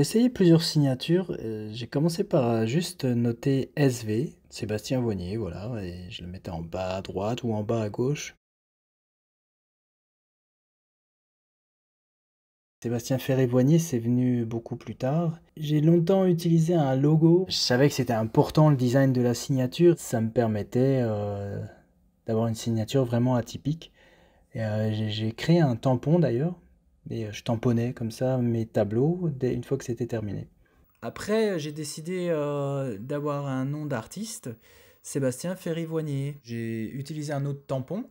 J'ai essayé plusieurs signatures. Euh, j'ai commencé par euh, juste noter SV, Sébastien Voignier, voilà, et je le mettais en bas à droite ou en bas à gauche. Sébastien Ferré-Voignier, c'est venu beaucoup plus tard. J'ai longtemps utilisé un logo. Je savais que c'était important le design de la signature. Ça me permettait euh, d'avoir une signature vraiment atypique. et j'ai créé un tampon d'ailleurs, et euh, je tamponnais comme ça mes tableaux dès une fois que c'était terminé. Après, euh, j'ai décidé euh, d'avoir un nom d'artiste, Sébastien Ferrivoignier J'ai utilisé un autre tampon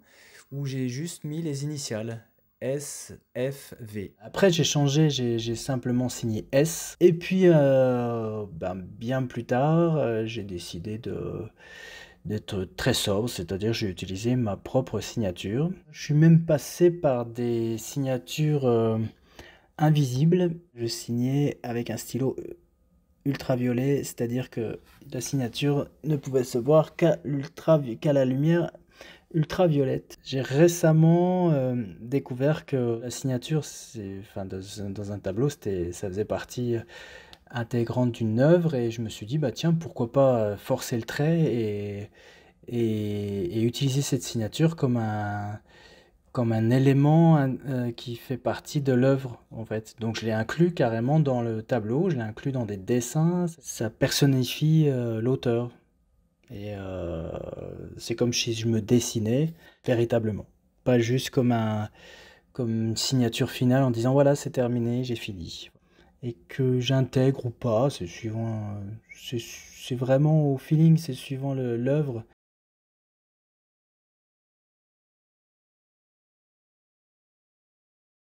où j'ai juste mis les initiales. S, F, V. Après, j'ai changé, j'ai simplement signé S. Et puis, ben, bien plus tard, j'ai décidé de, d'être très sobre, c'est-à-dire j'ai utilisé ma propre signature. Je suis même passé par des signatures euh, invisibles. Je signais avec un stylo euh, ultraviolet, c'est-à-dire que la signature ne pouvait se voir qu'à la lumière ultraviolette. J'ai récemment euh, découvert que la signature, enfin, dans, dans, un tableau, ça faisait partie intégrante d'une œuvre et je me suis dit, bah tiens, pourquoi pas euh, forcer le trait et, et, utiliser cette signature comme un, comme un élément euh, qui fait partie de l'œuvre en fait. Donc je l'ai inclus carrément dans le tableau, je l'ai inclus dans des dessins, ça personnifie euh, l'auteur. Et c'est comme si je me dessinais véritablement, pas juste comme un comme une signature finale en disant voilà, c'est terminé, j'ai fini et que j'intègre ou pas, c'est suivant, euh, c'est vraiment au feeling, c'est suivant l'œuvre